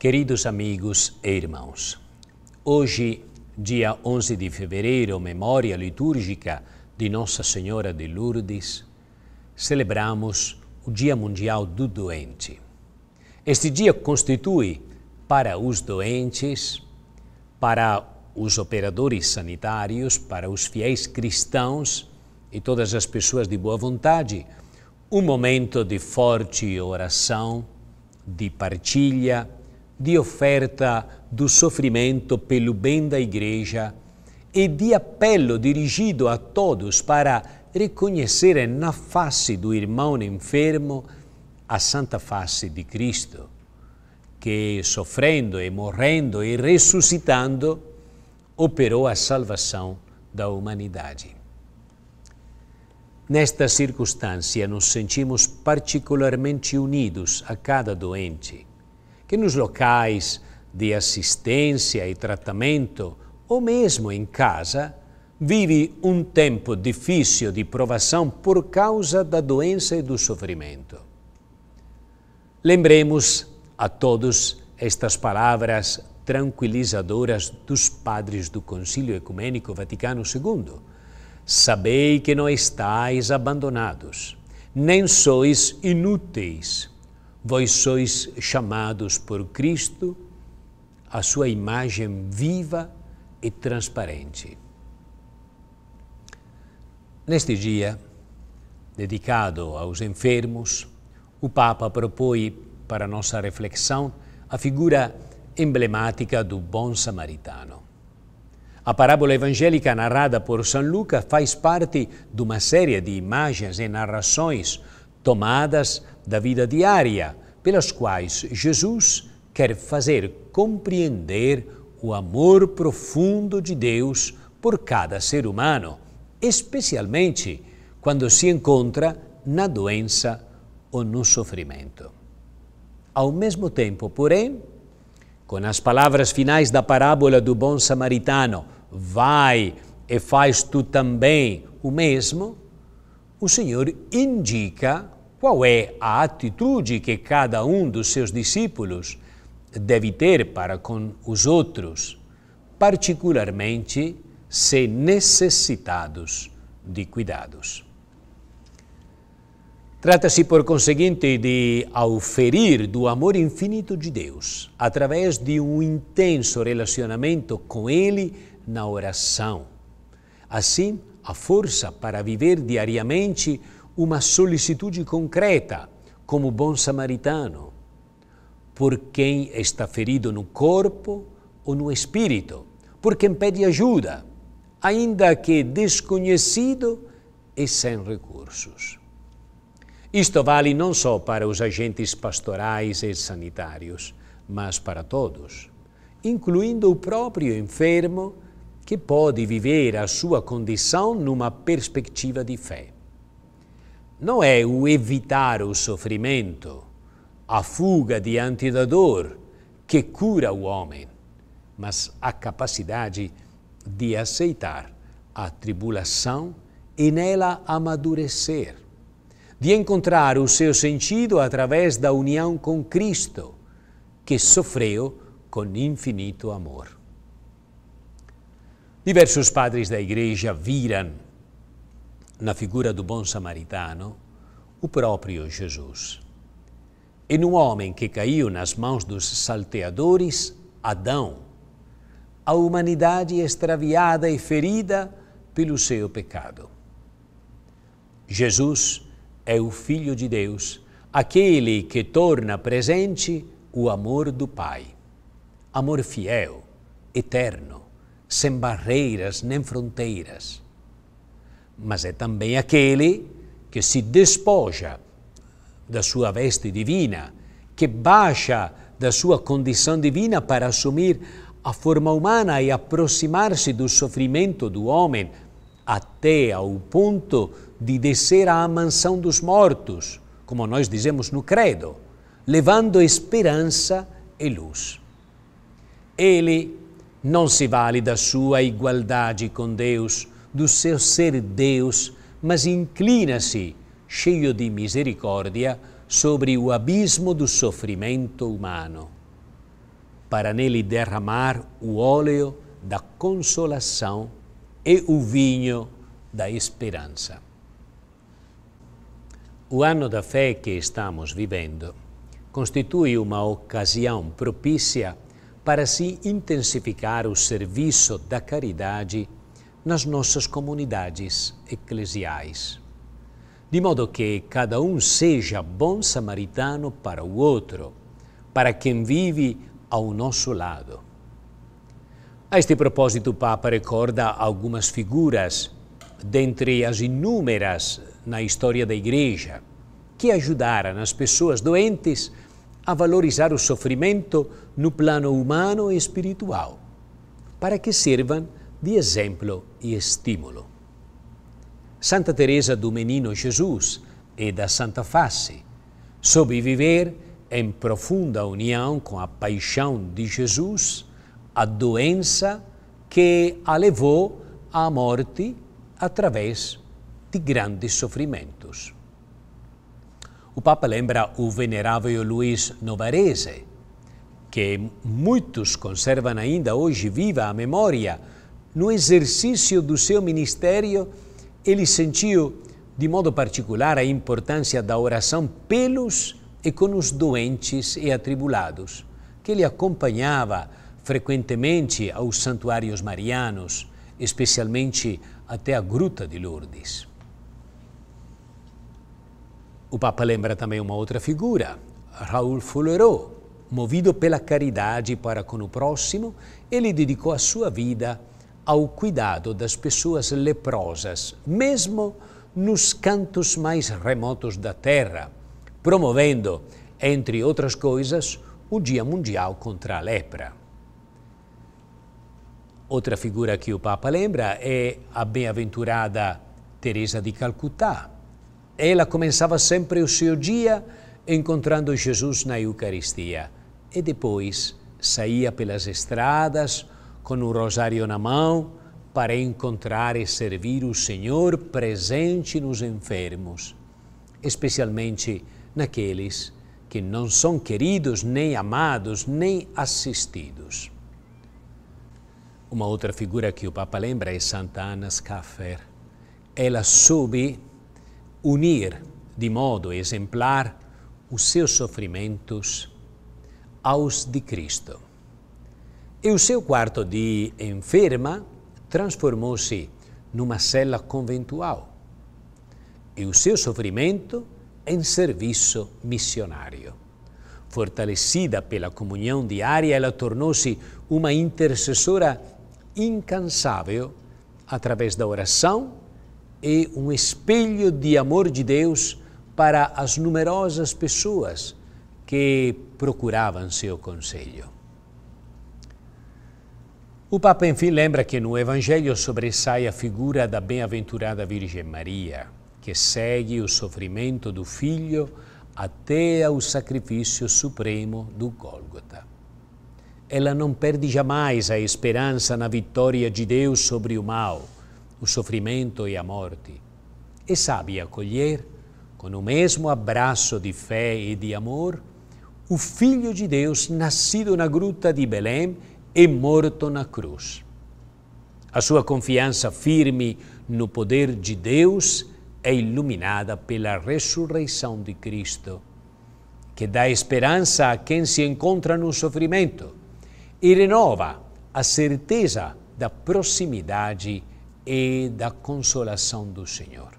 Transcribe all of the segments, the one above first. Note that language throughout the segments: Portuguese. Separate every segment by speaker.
Speaker 1: Queridos amigos e irmãos, hoje, dia 11 de fevereiro, memória litúrgica de Nossa Senhora de Lourdes, celebramos o Dia Mundial do Doente. Este dia constitui para os doentes, para os operadores sanitários, para os fiéis cristãos e todas as pessoas de boa vontade, um momento de forte oração, de partilha, de oferta do sofrimento pelo bem da Igreja e de apelo dirigido a todos para reconhecerem na face do irmão enfermo a santa face de Cristo, que, sofrendo e morrendo e ressuscitando, operou a salvação da humanidade. Nesta circunstância, nos sentimos particularmente unidos a cada doente que nos locais de assistência e tratamento, ou mesmo em casa, vive um tempo difícil de provação por causa da doença e do sofrimento. Lembremos a todos estas palavras tranquilizadoras dos padres do Concílio Ecumênico Vaticano II. Sabei que não estáis abandonados, nem sois inúteis Vós sois chamados por Cristo à sua imagem viva e transparente. Neste dia, dedicado aos enfermos, o Papa propõe para nossa reflexão a figura emblemática do bom samaritano. A parábola evangélica narrada por São Lucas faz parte de uma série de imagens e narrações tomadas da vida diária, pelas quais Jesus quer fazer compreender o amor profundo de Deus por cada ser humano, especialmente quando se encontra na doença ou no sofrimento. Ao mesmo tempo, porém, com as palavras finais da parábola do bom samaritano, vai e faz tu também o mesmo, o Senhor indica qual é a atitude que cada um dos seus discípulos deve ter para com os outros, particularmente se necessitados de cuidados. Trata-se, por conseguinte, de auferir do amor infinito de Deus, através de um intenso relacionamento com Ele na oração. Assim, a força para viver diariamente uma solicitude concreta, como bom samaritano, por quem está ferido no corpo ou no espírito, por quem pede ajuda, ainda que desconhecido e sem recursos. Isto vale não só para os agentes pastorais e sanitários, mas para todos, incluindo o próprio enfermo que pode viver a sua condição numa perspectiva de fé não é o evitar o sofrimento, a fuga diante da dor que cura o homem, mas a capacidade de aceitar a tribulação e nela amadurecer, de encontrar o seu sentido através da união com Cristo, que sofreu com infinito amor. Diversos padres da Igreja viram na figura do bom samaritano, o próprio Jesus. E no homem que caiu nas mãos dos salteadores, Adão, a humanidade é extraviada e ferida pelo seu pecado. Jesus é o Filho de Deus, aquele que torna presente o amor do Pai. Amor fiel, eterno, sem barreiras nem fronteiras mas é também aquele que se despoja da sua veste divina, que baixa da sua condição divina para assumir a forma humana e aproximar-se do sofrimento do homem até ao ponto de descer à mansão dos mortos, como nós dizemos no Credo, levando esperança e luz. Ele não se vale da sua igualdade com Deus do seu ser Deus, mas inclina-se, cheio de misericórdia, sobre o abismo do sofrimento humano, para nele derramar o óleo da consolação e o vinho da esperança. O ano da fé que estamos vivendo constitui uma ocasião propícia para se intensificar o serviço da caridade nas nossas comunidades eclesiais. De modo que cada um seja bom samaritano para o outro, para quem vive ao nosso lado. A este propósito, o Papa recorda algumas figuras, dentre as inúmeras na história da Igreja, que ajudaram as pessoas doentes a valorizar o sofrimento no plano humano e espiritual, para que sirvam di esempio e stimolo. Santa Teresa do Menino Jesus e da Santa Face soube viver em profunda união com a paixão de Jesus, a doença que a levou à morte através de grandes sofrimentos. O Papa lembra o venerável Luiz Novarese, que muitos conservam ainda hoje viva a memória no exercício do seu ministério, ele sentiu de modo particular a importância da oração pelos e com os doentes e atribulados, que ele acompanhava frequentemente aos santuários marianos, especialmente até a Gruta de Lourdes. O Papa lembra também uma outra figura, Raul Follerot. Movido pela caridade para com o próximo, ele dedicou a sua vida ao cuidado das pessoas leprosas, mesmo nos cantos mais remotos da Terra, promovendo, entre outras coisas, o Dia Mundial contra a Lepra. Outra figura que o Papa lembra é a bem-aventurada Teresa de Calcutá. Ela começava sempre o seu dia encontrando Jesus na Eucaristia e depois saía pelas estradas com o rosário na mão, para encontrar e servir o Senhor presente nos enfermos, especialmente naqueles que não são queridos, nem amados, nem assistidos. Uma outra figura que o Papa lembra é Santa Ana Scaffer. Ela soube unir de modo exemplar os seus sofrimentos aos de Cristo. E o seu quarto de enferma transformou-se numa cela conventual. E o seu sofrimento em serviço missionário. Fortalecida pela comunhão diária, ela tornou-se uma intercessora incansável através da oração e um espelho de amor de Deus para as numerosas pessoas que procuravam seu conselho. O Papa, enfim, lembra que no Evangelho sobressai a figura da bem-aventurada Virgem Maria, que segue o sofrimento do Filho até ao sacrifício supremo do Gólgota. Ela não perde jamais a esperança na vitória de Deus sobre o mal, o sofrimento e a morte, e é sabe acolher, com o mesmo abraço de fé e de amor, o Filho de Deus nascido na gruta de Belém e morto na cruz. A sua confiança firme no poder de Deus é iluminada pela ressurreição de Cristo, que dá esperança a quem se encontra no sofrimento e renova a certeza da proximidade e da consolação do Senhor.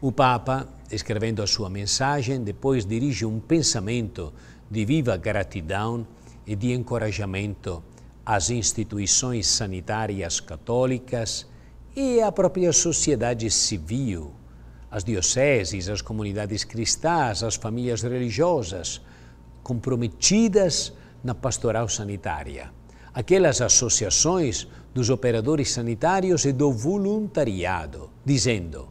Speaker 1: O Papa, escrevendo a sua mensagem, depois dirige um pensamento de viva gratidão e de encorajamento às instituições sanitárias católicas e à própria sociedade civil, às dioceses, às comunidades cristãs, às famílias religiosas comprometidas na pastoral sanitária, aquelas associações dos operadores sanitários e do voluntariado, dizendo: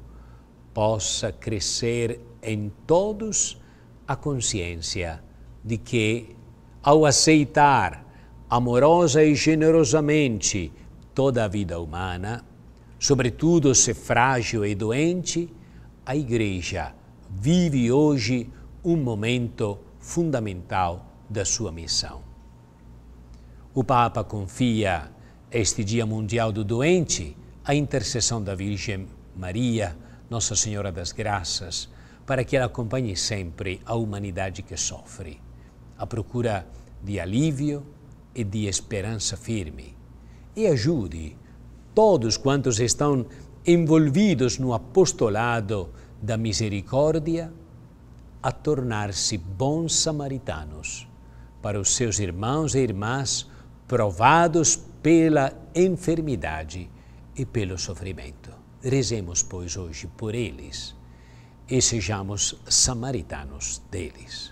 Speaker 1: possa crescer em todos a consciência de que ao aceitar amorosa e generosamente toda a vida humana, sobretudo se frágil e doente, a Igreja vive hoje um momento fundamental da sua missão. O Papa confia este Dia Mundial do Doente à intercessão da Virgem Maria, Nossa Senhora das Graças, para que ela acompanhe sempre a humanidade que sofre à procura de alívio e de esperança firme. E ajude todos quantos estão envolvidos no apostolado da misericórdia a tornar-se bons samaritanos para os seus irmãos e irmãs provados pela enfermidade e pelo sofrimento. Rezemos, pois, hoje por eles e sejamos samaritanos deles.